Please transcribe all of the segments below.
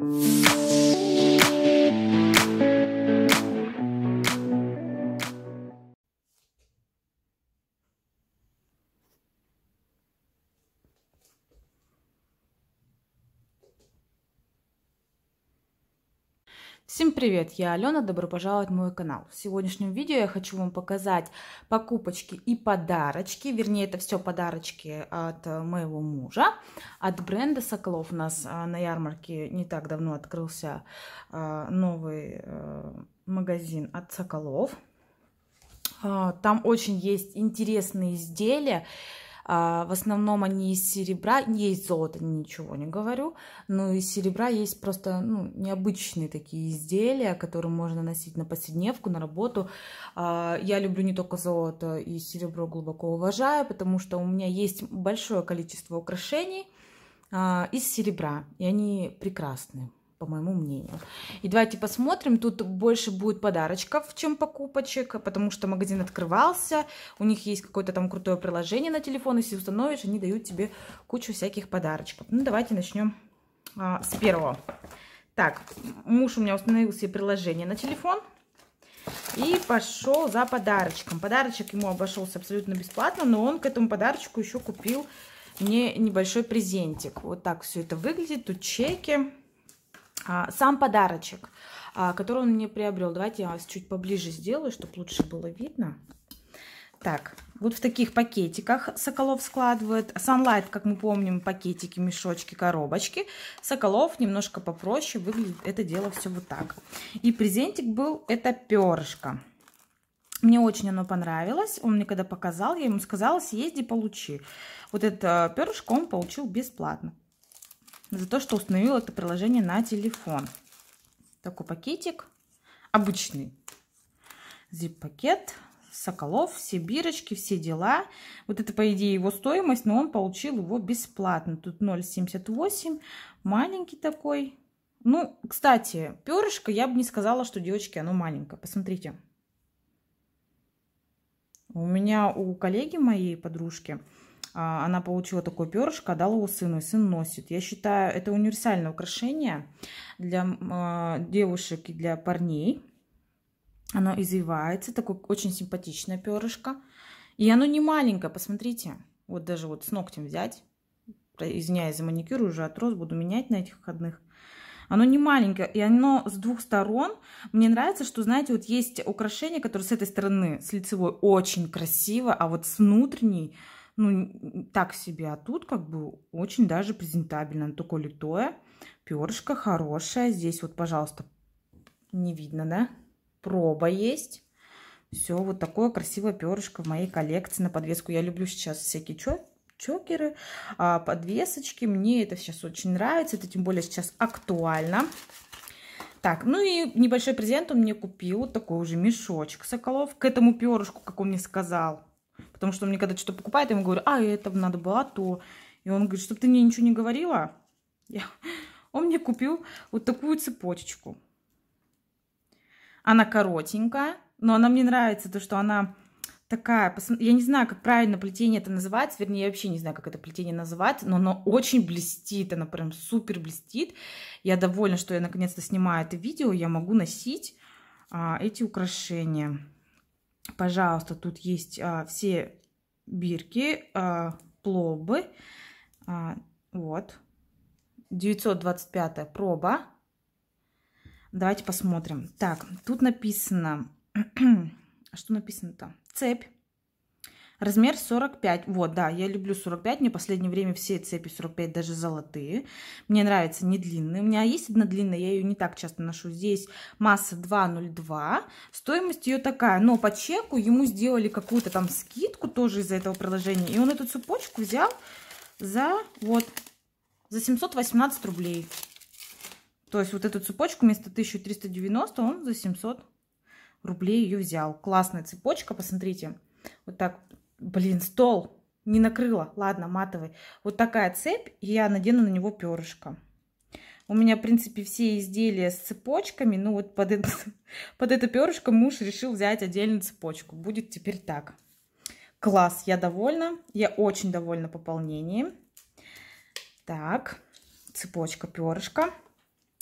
Música Всем привет, я Алена, добро пожаловать в мой канал. В сегодняшнем видео я хочу вам показать покупочки и подарочки, вернее это все подарочки от э, моего мужа, от бренда Соколов. У нас э, на ярмарке не так давно открылся э, новый магазин от Соколов. Там очень есть интересные изделия. А, в основном они из серебра, есть золото, золота, ничего не говорю, но из серебра есть просто ну, необычные такие изделия, которые можно носить на повседневку, на работу. А, я люблю не только золото и серебро глубоко уважаю, потому что у меня есть большое количество украшений а, из серебра, и они прекрасные по моему мнению. И давайте посмотрим, тут больше будет подарочков, чем покупочек, потому что магазин открывался, у них есть какое-то там крутое приложение на телефон, если установишь, они дают тебе кучу всяких подарочков. Ну, давайте начнем а, с первого. Так, муж у меня установил себе приложение на телефон, и пошел за подарочком. Подарочек ему обошелся абсолютно бесплатно, но он к этому подарочку еще купил мне небольшой презентик. Вот так все это выглядит. Тут чеки. А, сам подарочек, а, который он мне приобрел. Давайте я вас чуть поближе сделаю, чтобы лучше было видно. Так, вот в таких пакетиках Соколов складывает. Sunlight, как мы помним, пакетики, мешочки, коробочки. Соколов немножко попроще, выглядит это дело все вот так. И презентик был, это перышко. Мне очень оно понравилось. Он мне когда показал, я ему сказала, съезди, получи. Вот это э, перышко он получил бесплатно за то, что установил это приложение на телефон. Такой пакетик обычный. Зип-пакет, Соколов, все бирочки, все дела. Вот это, по идее, его стоимость, но он получил его бесплатно. Тут 0,78, маленький такой. Ну, кстати, перышко, я бы не сказала, что, девочки, оно маленькое. Посмотрите. У меня у коллеги моей подружки а, она получила такое перышко, дала его сыну, и сын носит. Я считаю, это универсальное украшение для а, девушек и для парней. Оно извивается, такое очень симпатичное перышко. И оно не маленькое, посмотрите. Вот даже вот с ногтем взять. Извиняюсь за маникюр, уже отрос, буду менять на этих выходных. Оно не маленькое, и оно с двух сторон. Мне нравится, что, знаете, вот есть украшения, которые с этой стороны, с лицевой, очень красиво, а вот с внутренней ну, так себе. А тут как бы очень даже презентабельно. Такое литое, перышко хорошее. Здесь вот, пожалуйста, не видно, да? Проба есть. Все, вот такое красивое перышко в моей коллекции на подвеску. Я люблю сейчас всякие чё, чокеры, а, подвесочки. Мне это сейчас очень нравится. Это тем более сейчас актуально. Так, ну и небольшой презент он мне купил. вот Такой уже мешочек соколов. К этому перышку, как он мне сказал, Потому что он мне когда что-то покупает, я ему говорю, а, это надо было то. И он говорит, чтобы ты мне ничего не говорила. Я... Он мне купил вот такую цепочку. Она коротенькая, но она мне нравится, то, что она такая, я не знаю, как правильно плетение это называть, вернее, я вообще не знаю, как это плетение называть, но оно очень блестит, оно прям супер блестит. Я довольна, что я наконец-то снимаю это видео, я могу носить а, эти украшения. Пожалуйста, тут есть а, все бирки, а, пломбы. А, вот. 925 проба. Давайте посмотрим. Так, тут написано... что написано там? Цепь. Размер 45. Вот, да, я люблю 45. Мне в последнее время все цепи 45, даже золотые. Мне нравятся не длинные. У меня есть одна длинная, я ее не так часто ношу. Здесь масса 2,02. Стоимость ее такая. Но по чеку ему сделали какую-то там скидку тоже из-за этого приложения. И он эту цепочку взял за вот за 718 рублей. То есть вот эту цепочку вместо 1390 он за 700 рублей ее взял. Классная цепочка, посмотрите. Вот так Блин, стол не накрыла. Ладно, матовый. Вот такая цепь, и я надену на него перышко. У меня, в принципе, все изделия с цепочками. Ну, вот под это, под это перышко муж решил взять отдельную цепочку. Будет теперь так. Класс, я довольна. Я очень довольна пополнением. Так, цепочка, перышко.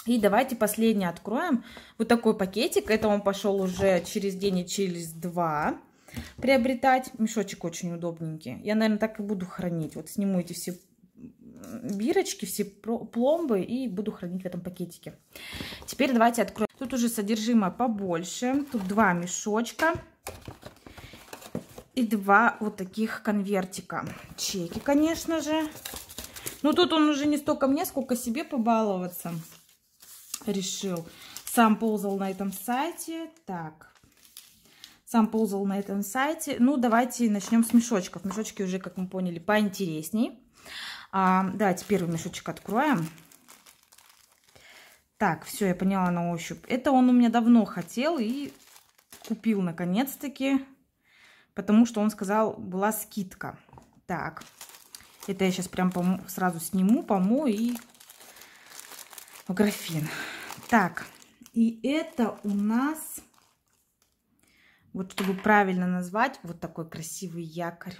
И давайте последний откроем. Вот такой пакетик. Это он пошел уже через день и через два приобретать. Мешочек очень удобненький. Я, наверное, так и буду хранить. Вот сниму эти все бирочки, все пломбы и буду хранить в этом пакетике. Теперь давайте откроем. Тут уже содержимое побольше. Тут два мешочка и два вот таких конвертика. Чеки, конечно же. Но ну, тут он уже не столько мне, сколько себе побаловаться решил. Сам ползал на этом сайте. Так, сам ползал на этом сайте. Ну, давайте начнем с мешочков. Мешочки уже, как мы поняли, поинтересней. А, давайте первый мешочек откроем. Так, все, я поняла на ощупь. Это он у меня давно хотел и купил наконец-таки, потому что он сказал, была скидка. Так, это я сейчас прям сразу сниму, помою и в графин. Так, и это у нас вот чтобы правильно назвать, вот такой красивый якорь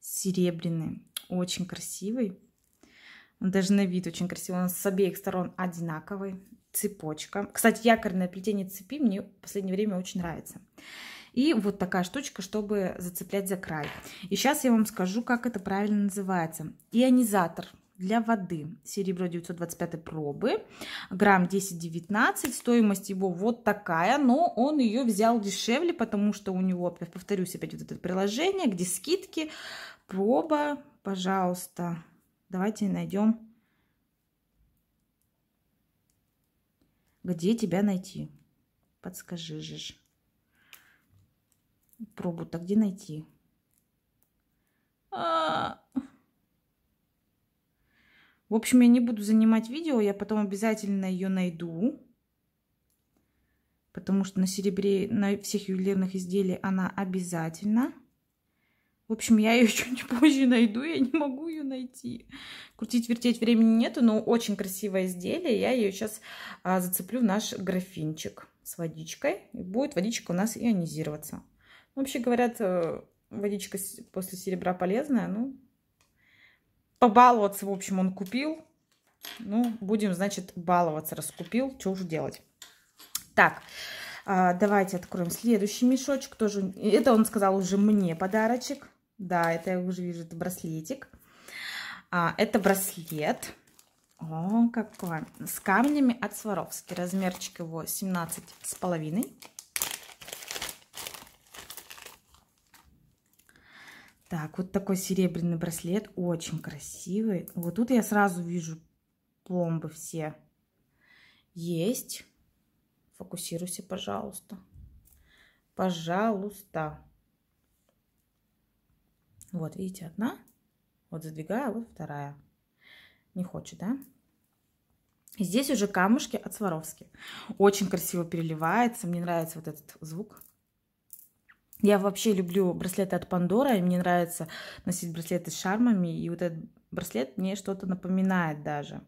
серебряный, очень красивый. Он даже на вид очень красивый, он с обеих сторон одинаковый, цепочка. Кстати, якорное плетение цепи мне в последнее время очень нравится. И вот такая штучка, чтобы зацеплять за край. И сейчас я вам скажу, как это правильно называется. Ионизатор – для воды. Серебро 925 пробы, грамм 10-19, стоимость его вот такая, но он ее взял дешевле, потому что у него, повторюсь, опять вот это приложение, где скидки, проба, пожалуйста, давайте найдем, где тебя найти, подскажи же, пробу-то где найти? В общем, я не буду занимать видео, я потом обязательно ее найду. Потому что на серебре, на всех ювелирных изделиях она обязательно. В общем, я ее чуть позже найду, я не могу ее найти. Крутить, вертеть времени нету, но очень красивое изделие. Я ее сейчас а, зацеплю в наш графинчик с водичкой. И будет водичка у нас ионизироваться. Ну, вообще говорят, э, водичка после серебра полезная, ну, побаловаться, в общем, он купил. Ну, будем, значит, баловаться, раскупил. Что уж делать. Так, а, давайте откроем следующий мешочек. Тоже, это он сказал уже мне подарочек. Да, это я уже вижу, это браслетик. А, это браслет. О, какой. С камнями от Сваровски. Размерчик его 17 с половиной. Так, вот такой серебряный браслет, очень красивый. Вот тут я сразу вижу пломбы все. Есть. Фокусируйся, пожалуйста. Пожалуйста. Вот, видите, одна. Вот задвигаю, а вот вторая. Не хочет, да? Здесь уже камушки от Сваровски. Очень красиво переливается. Мне нравится вот этот звук. Я вообще люблю браслеты от Пандора, и мне нравится носить браслеты с шармами, и вот этот браслет мне что-то напоминает даже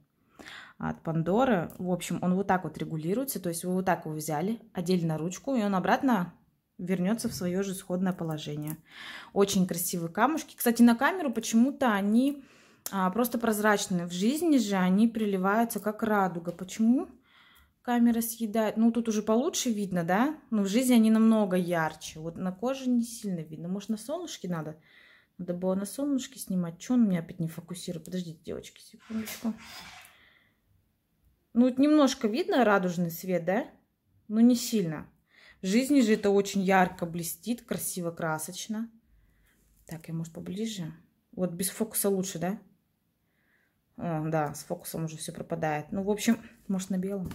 от Пандоры. В общем, он вот так вот регулируется, то есть вы вот так его взяли, одели на ручку, и он обратно вернется в свое же исходное положение. Очень красивые камушки. Кстати, на камеру почему-то они а, просто прозрачные. В жизни же они приливаются как радуга. Почему? камера съедает. Ну, тут уже получше видно, да? Но ну, в жизни они намного ярче. Вот на коже не сильно видно. Может, на солнышке надо? Надо было на солнышке снимать. Че он меня опять не фокусирует? Подождите, девочки, секундочку. Ну, вот немножко видно радужный свет, да? Но не сильно. В жизни же это очень ярко блестит, красиво, красочно. Так, я, может, поближе? Вот без фокуса лучше, да? О, да, с фокусом уже все пропадает. Ну, в общем, может, на белом.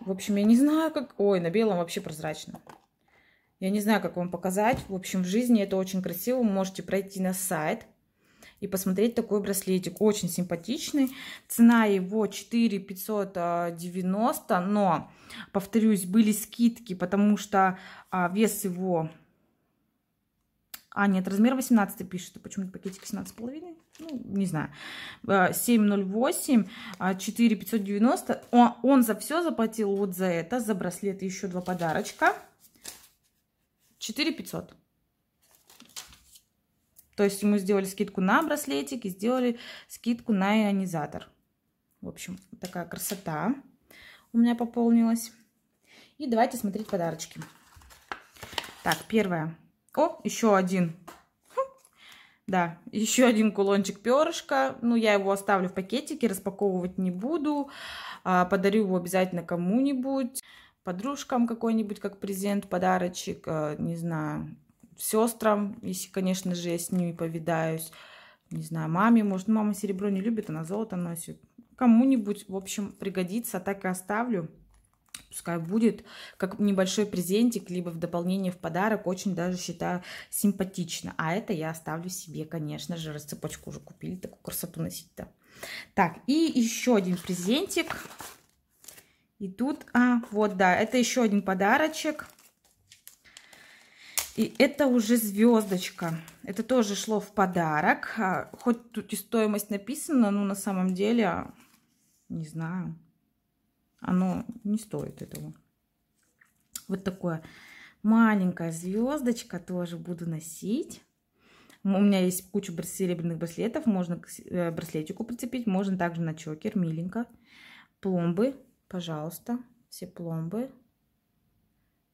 В общем, я не знаю, как... Ой, на белом вообще прозрачно. Я не знаю, как вам показать. В общем, в жизни это очень красиво. Вы можете пройти на сайт и посмотреть такой браслетик. Очень симпатичный. Цена его 4 590, но, повторюсь, были скидки, потому что а, вес его а, нет, размер 18 пишет. А почему-то пакетик 17,5. Ну, не знаю. 7,08, 4,590. Он, он за все заплатил вот за это. За браслет еще два подарочка. 4,500. То есть ему сделали скидку на браслетик и сделали скидку на ионизатор. В общем, такая красота у меня пополнилась. И давайте смотреть подарочки. Так, первое. О, еще один. Хм. Да, еще один кулончик перышка. Ну, я его оставлю в пакетике, распаковывать не буду. А, подарю его обязательно кому-нибудь, подружкам какой-нибудь, как презент, подарочек, э, не знаю, сестрам, если, конечно же, я с ними повидаюсь. Не знаю, маме, может, мама серебро не любит, она золото носит. Кому-нибудь, в общем, пригодится, так и оставлю пускай будет как небольшой презентик, либо в дополнение в подарок, очень даже считаю симпатично. А это я оставлю себе, конечно же, расцепочку уже купили, такую красоту носить-то. Так, и еще один презентик. И тут, а, вот, да, это еще один подарочек. И это уже звездочка. Это тоже шло в подарок. А, хоть тут и стоимость написана, но на самом деле, а, не знаю, оно не стоит этого. Вот такое маленькая звездочка тоже буду носить. У меня есть куча серебряных браслетов. Можно к э, браслетику прицепить. Можно также на чокер, миленько. Пломбы, пожалуйста. Все пломбы.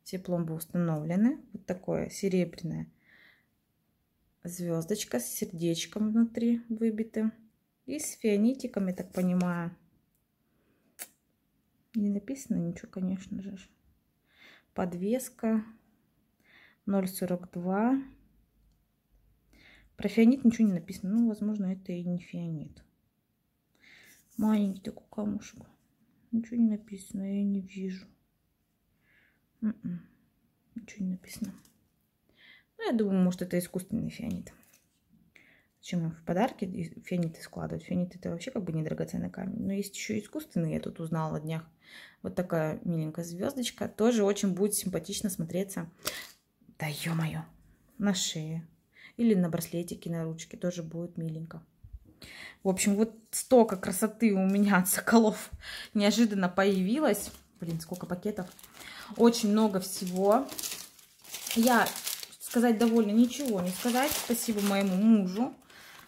Все пломбы установлены. Вот такое серебряное звездочка с сердечком внутри выбитым. И с фианитиком, я так понимаю. Не написано ничего, конечно же. Подвеска 0,42. Про фианит ничего не написано. Ну, возможно, это и не фианит. Маленький такой камушек. Ничего не написано, я не вижу. М-м, ничего не написано. Ну, я думаю, может, это искусственный фианит чем в подарки фениты складывать. Фенит это вообще как бы не драгоценный камень. Но есть еще искусственные, я тут узнала о днях. Вот такая миленькая звездочка. Тоже очень будет симпатично смотреться. Да ё-моё, на шее. Или на браслетике, на ручке. Тоже будет миленько. В общем, вот столько красоты у меня от соколов неожиданно появилось. Блин, сколько пакетов. Очень много всего. Я сказать довольно ничего не сказать. Спасибо моему мужу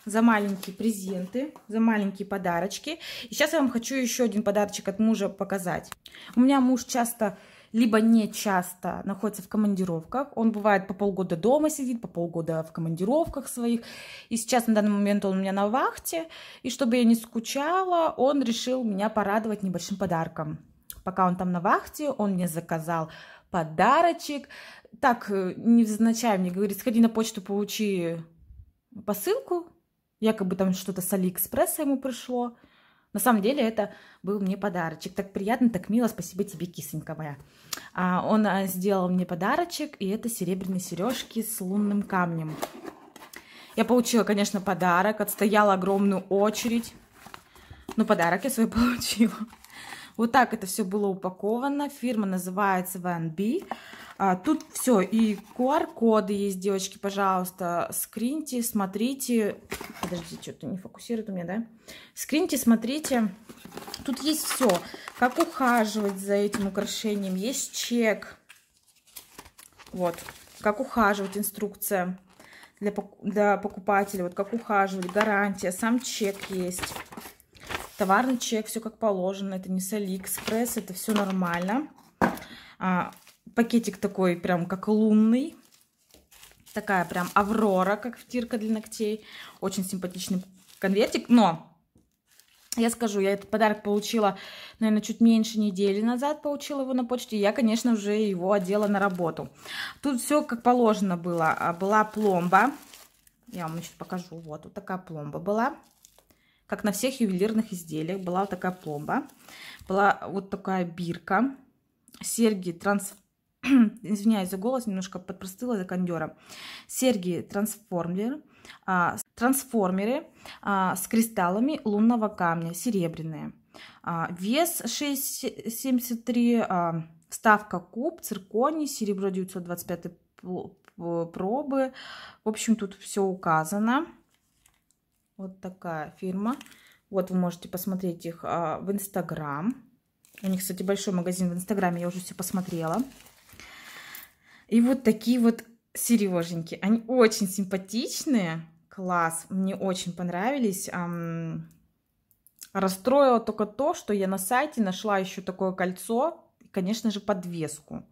за маленькие презенты, за маленькие подарочки. И сейчас я вам хочу еще один подарочек от мужа показать. У меня муж часто либо не часто находится в командировках. Он бывает по полгода дома сидит, по полгода в командировках своих. И сейчас на данный момент он у меня на вахте. И чтобы я не скучала, он решил меня порадовать небольшим подарком. Пока он там на вахте, он мне заказал подарочек. Так, э, невзначай мне говорит, сходи на почту, получи посылку. Якобы там что-то с Алиэкспресса ему пришло. На самом деле это был мне подарочек. Так приятно, так мило. Спасибо тебе, кисонька моя. А, он а, сделал мне подарочек, и это серебряные сережки с лунным камнем. Я получила, конечно, подарок. Отстояла огромную очередь. Но ну, подарок я свой получила. Вот так это все было упаковано. Фирма называется Van B. А, тут все, и QR-коды есть, девочки, пожалуйста. Скриньте, смотрите. Подождите, что-то не фокусирует у меня, да? Скриньте, смотрите. Тут есть все. Как ухаживать за этим украшением. Есть чек. Вот. Как ухаживать, инструкция для, для покупателя. Вот как ухаживать, гарантия, сам чек есть. Товарный чек, все как положено. Это не с Алиэкспресс, это все нормально. А, Пакетик такой прям как лунный. Такая прям аврора, как втирка для ногтей. Очень симпатичный конвертик. Но я скажу, я этот подарок получила, наверное, чуть меньше недели назад получила его на почте. Я, конечно, уже его одела на работу. Тут все как положено было. А, была пломба. Я вам еще покажу. Вот, вот такая пломба была. Как на всех ювелирных изделиях была вот такая пломба. Была вот такая бирка. Серьги транс извиняюсь за голос, немножко подпростыла за кондера. Серги трансформер, а, трансформеры а, с кристаллами лунного камня, серебряные. А, вес 6,73, а, ставка куб, цирконий, серебро 925 пробы. В общем, тут все указано. Вот такая фирма. Вот вы можете посмотреть их а, в Инстаграм. У них, кстати, большой магазин в Инстаграме, я уже все посмотрела. И вот такие вот сереженьки. Они очень симпатичные. Класс, мне очень понравились. Эм, расстроило только то, что я на сайте нашла еще такое кольцо, конечно же, подвеску.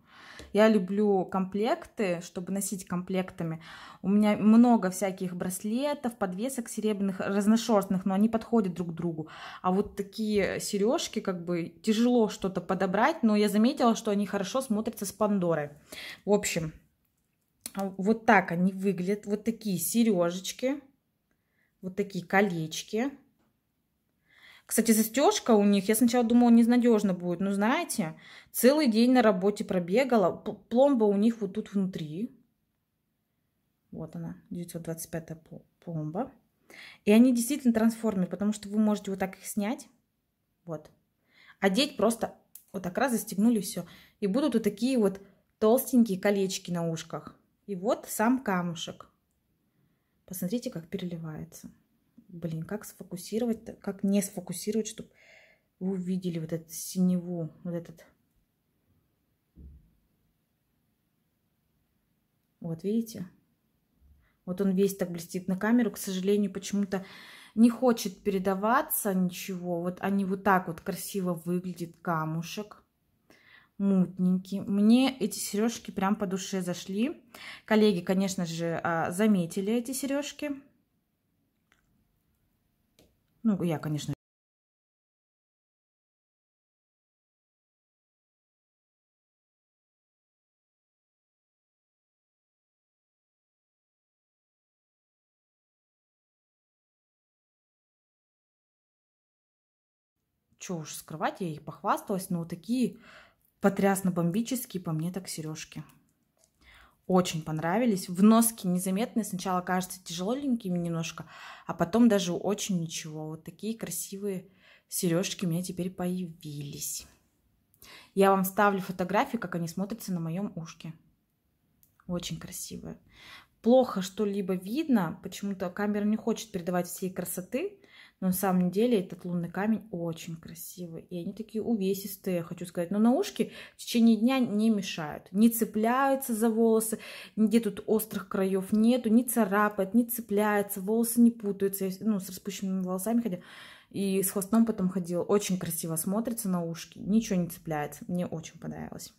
Я люблю комплекты, чтобы носить комплектами. У меня много всяких браслетов, подвесок серебряных, разношерстных, но они подходят друг к другу. А вот такие сережки, как бы тяжело что-то подобрать, но я заметила, что они хорошо смотрятся с Пандорой. В общем, вот так они выглядят. Вот такие сережечки, вот такие колечки. Кстати, застежка у них, я сначала думала, ненадежно будет. Но знаете, целый день на работе пробегала. Пломба у них вот тут внутри. Вот она, 925 пломба. И они действительно трансформеры, потому что вы можете вот так их снять. Вот. Одеть просто вот так раз застегнули все. И будут вот такие вот толстенькие колечки на ушках. И вот сам камушек. Посмотрите, как переливается. Блин, как сфокусировать, как не сфокусировать, чтобы вы увидели вот этот синеву, вот этот. Вот, видите? Вот он весь так блестит на камеру. К сожалению, почему-то не хочет передаваться ничего. Вот они вот так вот красиво выглядит камушек. Мутненький. Мне эти сережки прям по душе зашли. Коллеги, конечно же, а, заметили эти сережки. Ну, я, конечно, что уж скрывать, я их похвасталась, но такие потрясно бомбические по мне так сережки очень понравились. В носке незаметные. Сначала кажется тяжеленькими немножко, а потом даже очень ничего. Вот такие красивые сережки у меня теперь появились. Я вам ставлю фотографию, как они смотрятся на моем ушке. Очень красивые. Плохо что-либо видно. Почему-то камера не хочет передавать всей красоты. Но на самом деле этот лунный камень очень красивый. И они такие увесистые, хочу сказать. Но на ушки в течение дня не мешают. Не цепляются за волосы, нигде тут острых краев нету, не царапает, не цепляется, волосы не путаются. Я, ну, с распущенными волосами ходила. И с хвостом потом ходила. Очень красиво смотрится на ушки. Ничего не цепляется. Мне очень понравилось.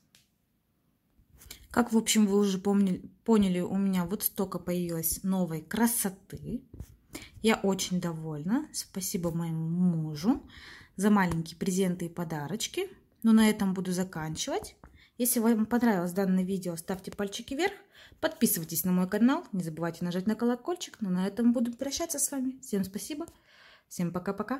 Как, в общем, вы уже помнили, поняли, у меня вот столько появилось новой красоты. Я очень довольна. Спасибо моему мужу за маленькие презенты и подарочки. Но ну, на этом буду заканчивать. Если вам понравилось данное видео, ставьте пальчики вверх, подписывайтесь на мой канал, не забывайте нажать на колокольчик. Но ну, на этом буду прощаться с вами. Всем спасибо, всем пока-пока.